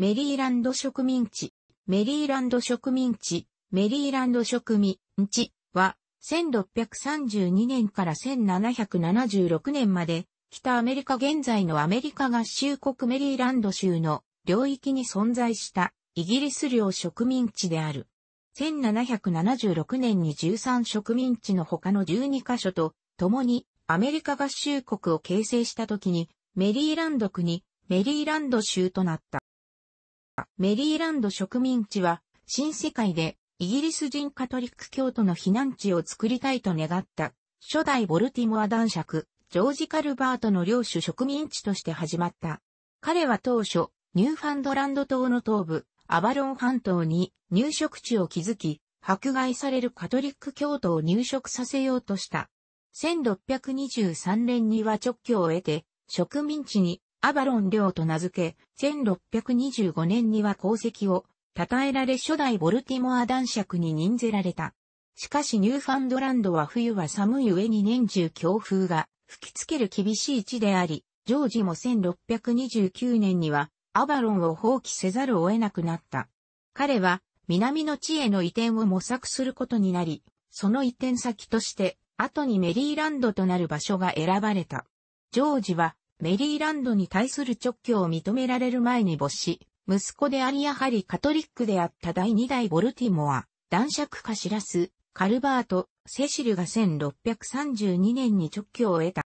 メリーランド植民地、メリーランド植民地、メリーランド植民地は、1632年から1776年まで、北アメリカ現在のアメリカ合衆国メリーランド州の領域に存在したイギリス領植民地である。1776年に13植民地の他の12カ所と共にアメリカ合衆国を形成した時にメリーランド国、メリーランド州となった。メリーランド植民地は、新世界でイギリス人カトリック教徒の避難地を作りたいと願った、初代ボルティモア男爵、ジョージ・カルバートの領主植民地として始まった。彼は当初、ニューファンドランド島の東部、アバロン半島に入植地を築き、迫害されるカトリック教徒を入植させようとした。1623年には直居を得て、植民地にアバロン領と名付け、1625年には功績を、称えられ初代ボルティモア男爵に任ぜられた。しかしニューファンドランドは冬は寒い上に年中強風が吹きつける厳しい地であり、ジョージも1629年にはアバロンを放棄せざるを得なくなった。彼は南の地への移転を模索することになり、その移転先として後にメリーランドとなる場所が選ばれた。ジョージはメリーランドに対する直教を認められる前に没し、息子でありやはりカトリックであった第二代ボルティモア、男爵カシラス、カルバート、セシルが1632年に直教を得た。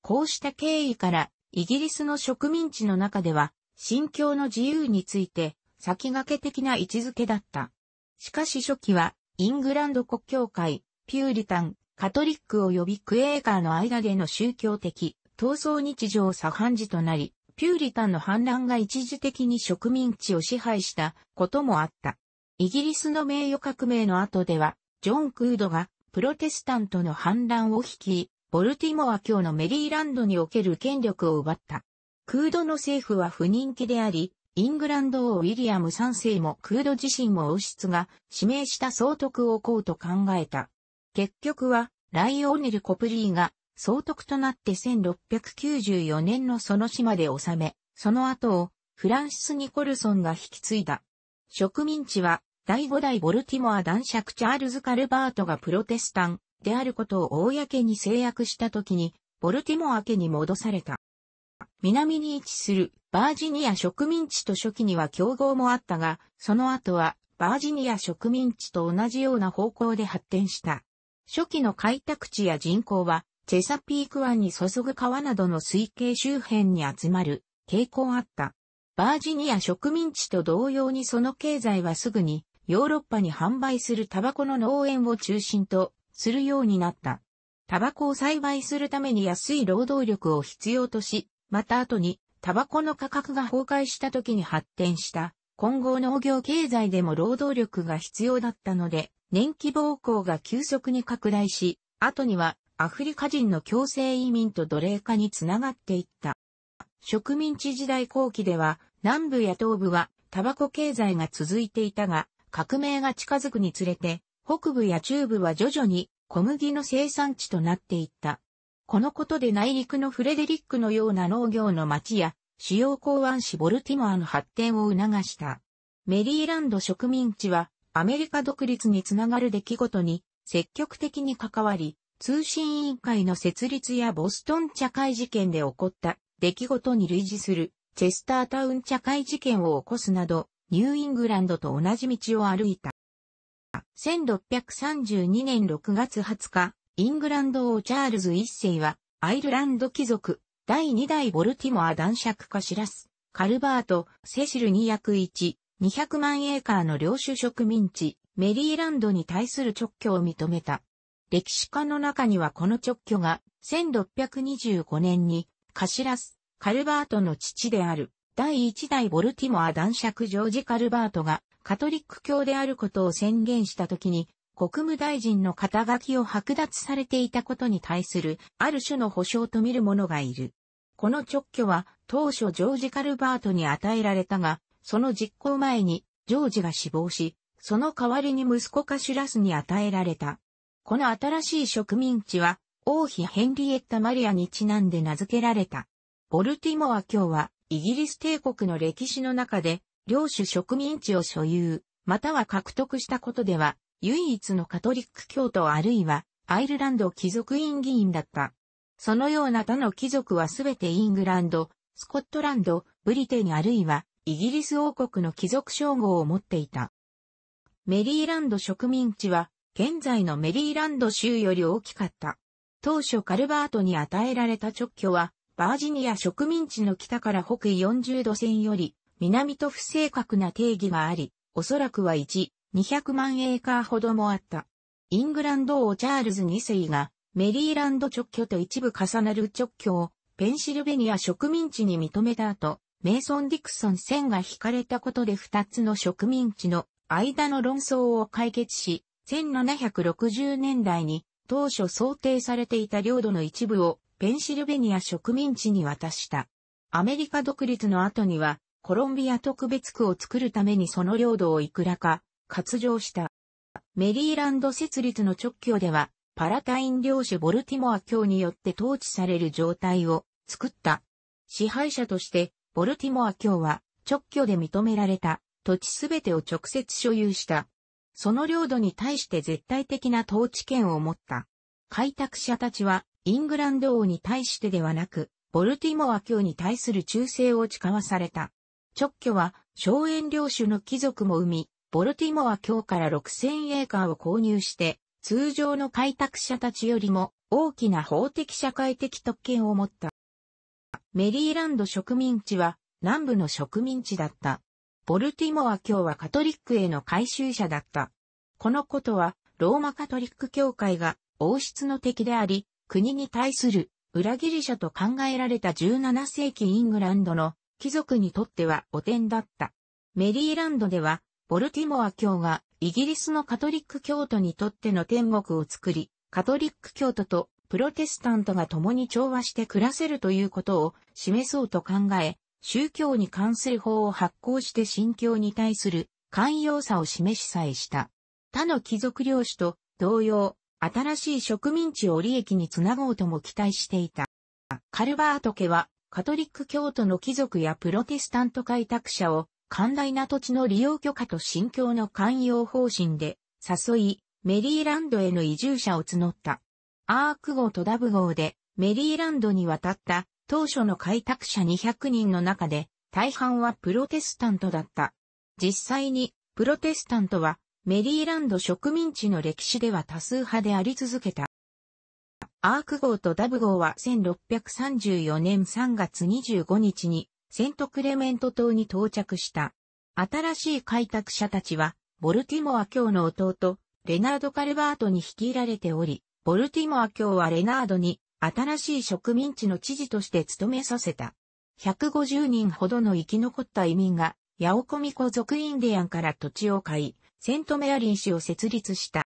こうした経緯から、イギリスの植民地の中では、信教の自由について、先駆け的な位置づけだった。しかし初期は、イングランド国教会、ピューリタン、カトリック及びクエーカーの間での宗教的、闘争日常茶飯事となり、ピューリタンの反乱が一時的に植民地を支配したこともあった。イギリスの名誉革命の後では、ジョン・クードがプロテスタントの反乱を率い、ボルティモア教のメリーランドにおける権力を奪った。クードの政府は不人気であり、イングランド王ウィリアム3世もクード自身も王室が指名した総督をこうと考えた。結局は、ライオネル・コプリーが総督となって1694年のその島で治め、その後をフランシス・ニコルソンが引き継いだ。植民地は第5代ボルティモア男爵チャールズ・カルバートがプロテスタンであることを公に制約した時に、ボルティモア家に戻された。南に位置するバージニア植民地と初期には競合もあったが、その後はバージニア植民地と同じような方向で発展した。初期の開拓地や人口はチェサピーク湾に注ぐ川などの水系周辺に集まる傾向あった。バージニア植民地と同様にその経済はすぐにヨーロッパに販売するタバコの農園を中心とするようになった。タバコを栽培するために安い労働力を必要とし、また後にタバコの価格が崩壊した時に発展した混合農業経済でも労働力が必要だったので、年季暴行が急速に拡大し、後にはアフリカ人の強制移民と奴隷化につながっていった。植民地時代後期では、南部や東部はタバコ経済が続いていたが、革命が近づくにつれて、北部や中部は徐々に小麦の生産地となっていった。このことで内陸のフレデリックのような農業の町や、主要港湾市ボルティモアの発展を促した。メリーランド植民地は、アメリカ独立につながる出来事に積極的に関わり、通信委員会の設立やボストン茶会事件で起こった出来事に類似するチェスタータウン茶会事件を起こすなど、ニューイングランドと同じ道を歩いた。1632年6月20日、イングランド王チャールズ一世は、アイルランド貴族、第2代ボルティモア男爵化しらす、カルバート、セシル2役1、200万エーカーの領主植民地、メリーランドに対する直挙を認めた。歴史家の中にはこの直居が1625年にカシラス・カルバートの父である第1代ボルティモア男爵ジョージ・カルバートがカトリック教であることを宣言した時に国務大臣の肩書きを剥奪されていたことに対するある種の保障と見る者がいる。この直居は当初ジョージ・カルバートに与えられたが、その実行前にジョージが死亡し、その代わりに息子カシュラスに与えられた。この新しい植民地は、王妃ヘンリエッタ・マリアにちなんで名付けられた。ボルティモア日は、イギリス帝国の歴史の中で、領主植民地を所有、または獲得したことでは、唯一のカトリック教徒あるいは、アイルランド貴族院議員だった。そのような他の貴族はすべてイングランド、スコットランド、ブリテンあるいは、イギリス王国の貴族称号を持っていた。メリーランド植民地は、現在のメリーランド州より大きかった。当初カルバートに与えられた直挙は、バージニア植民地の北から北緯40度線より、南と不正確な定義があり、おそらくは1、200万エーカーほどもあった。イングランド王チャールズ2世が、メリーランド直挙と一部重なる直挙を、ペンシルベニア植民地に認めた後、メイソン・ディクソン線が引かれたことで2つの植民地の間の論争を解決し、1760年代に当初想定されていた領土の一部をペンシルベニア植民地に渡した。アメリカ独立の後にはコロンビア特別区を作るためにその領土をいくらか割譲した。メリーランド設立の直挙ではパラタイン領主ボルティモア教によって統治される状態を作った。支配者としてボルティモア教は直挙で認められた土地すべてを直接所有した。その領土に対して絶対的な統治権を持った。開拓者たちは、イングランド王に対してではなく、ボルティモア教に対する忠誠を誓わされた。直居は、荘園領主の貴族も生み、ボルティモア教から6000エーカーを購入して、通常の開拓者たちよりも大きな法的社会的特権を持った。メリーランド植民地は南部の植民地だった。ボルティモア教はカトリックへの改宗者だった。このことは、ローマカトリック教会が王室の敵であり、国に対する裏切り者と考えられた17世紀イングランドの貴族にとっては汚点だった。メリーランドでは、ボルティモア教がイギリスのカトリック教徒にとっての天国を作り、カトリック教徒とプロテスタントが共に調和して暮らせるということを示そうと考え、宗教に関する法を発行して信教に対する寛容さを示しさえした。他の貴族領主と同様、新しい植民地を利益につなごうとも期待していた。カルバート家は、カトリック教徒の貴族やプロテスタント開拓者を、寛大な土地の利用許可と信教の寛容方針で、誘い、メリーランドへの移住者を募った。アーク号とダブ号で、メリーランドに渡った当初の開拓者200人の中で、大半はプロテスタントだった。実際に、プロテスタントは、メリーランド植民地の歴史では多数派であり続けた。アーク号とダブ号は1634年3月25日にセントクレメント島に到着した。新しい開拓者たちは、ボルティモア教の弟、レナード・カルバートに率いられており、ボルティモア教はレナードに新しい植民地の知事として務めさせた。150人ほどの生き残った移民が、ヤオコミコ族インディアンから土地を買い、セントメアリン市を設立した。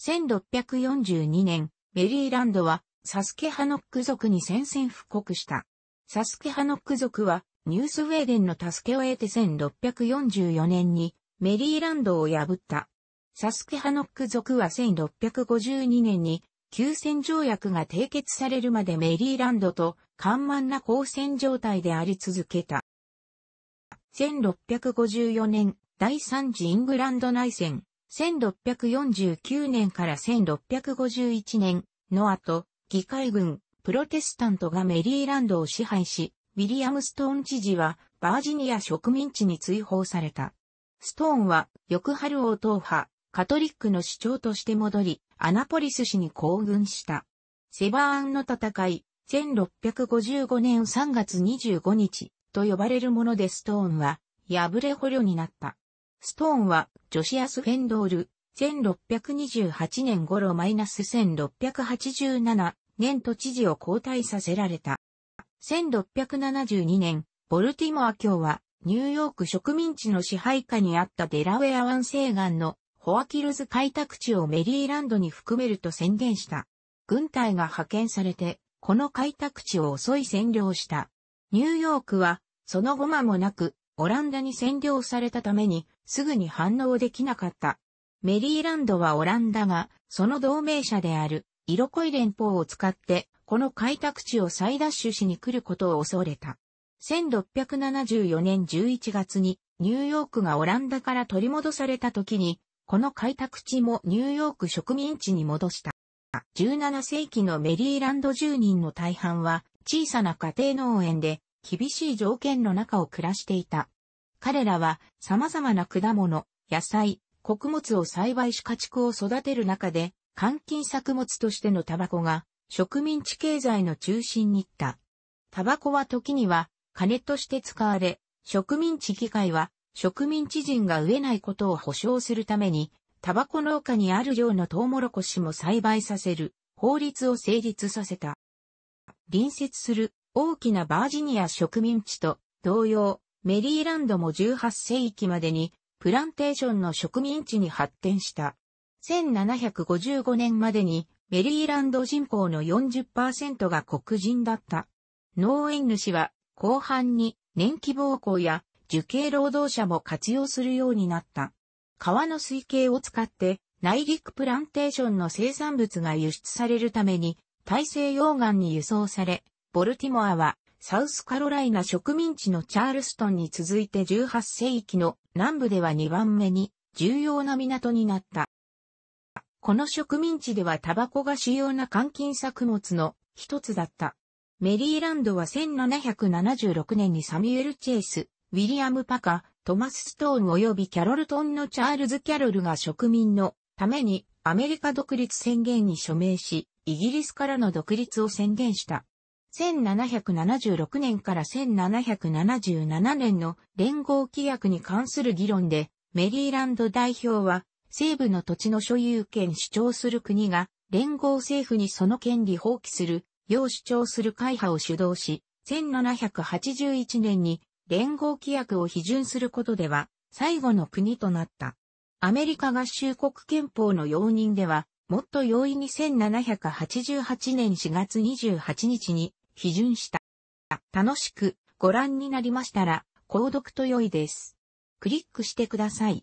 1642年、メリーランドは、サスケハノック族に宣戦布告した。サスケハノック族は、ニュースウェーデンの助けを得て1644年に、メリーランドを破った。サスケハノック族は1652年に休戦条約が締結されるまでメリーランドと緩慢な交戦状態であり続けた。1654年、第三次イングランド内戦、1649年から1651年の後、議会軍、プロテスタントがメリーランドを支配し、ウィリアム・ストーン知事はバージニア植民地に追放された。ストーンは翌春を党派、カトリックの主張として戻り、アナポリス市に行軍した。セバーンの戦い、1655年3月25日と呼ばれるものでストーンは破れ捕虜になった。ストーンはジョシアス・フェンドール、1628年頃 -1687 年都知事を交代させられた。1672年、ボルティモア教はニューヨーク植民地の支配下にあったデラウェア湾西岸のホアキルズ開拓地をメリーランドに含めると宣言した。軍隊が派遣されて、この開拓地を遅い占領した。ニューヨークは、その後間もなく、オランダに占領されたために、すぐに反応できなかった。メリーランドはオランダが、その同盟者である、色濃い連邦を使って、この開拓地を再奪取しに来ることを恐れた。1674年11月に、ニューヨークがオランダから取り戻された時に、この開拓地もニューヨーク植民地に戻した。17世紀のメリーランド住人の大半は小さな家庭農園で厳しい条件の中を暮らしていた。彼らは様々な果物、野菜、穀物を栽培し家畜を育てる中で、換金作物としてのタバコが植民地経済の中心に行った。タバコは時には金として使われ、植民地議会は植民地人が飢えないことを保証するために、タバコ農家にある量のトウモロコシも栽培させる法律を成立させた。隣接する大きなバージニア植民地と同様、メリーランドも18世紀までにプランテーションの植民地に発展した。1755年までにメリーランド人口の40%が黒人だった。農園主は後半に年季暴行や受刑労働者も活用するようになった。川の水系を使って内陸プランテーションの生産物が輸出されるために大西洋岸に輸送され、ボルティモアはサウスカロライナ植民地のチャールストンに続いて18世紀の南部では2番目に重要な港になった。この植民地ではタバコが主要な換金作物の一つだった。メリーランドは1776年にサミュエル・チェイス、ウィリアム・パカ、トマス・ストーン及びキャロルトンのチャールズ・キャロルが植民のためにアメリカ独立宣言に署名し、イギリスからの独立を宣言した。1776年から1777年の連合規約に関する議論で、メリーランド代表は、西部の土地の所有権主張する国が、連合政府にその権利放棄する、よう主張する会派を主導し、1781年に連合規約を批准することでは、最後の国となった。アメリカ合衆国憲法の容認では、もっと容易に1788年4月28日に批准した。楽しくご覧になりましたら、購読と良いです。クリックしてください。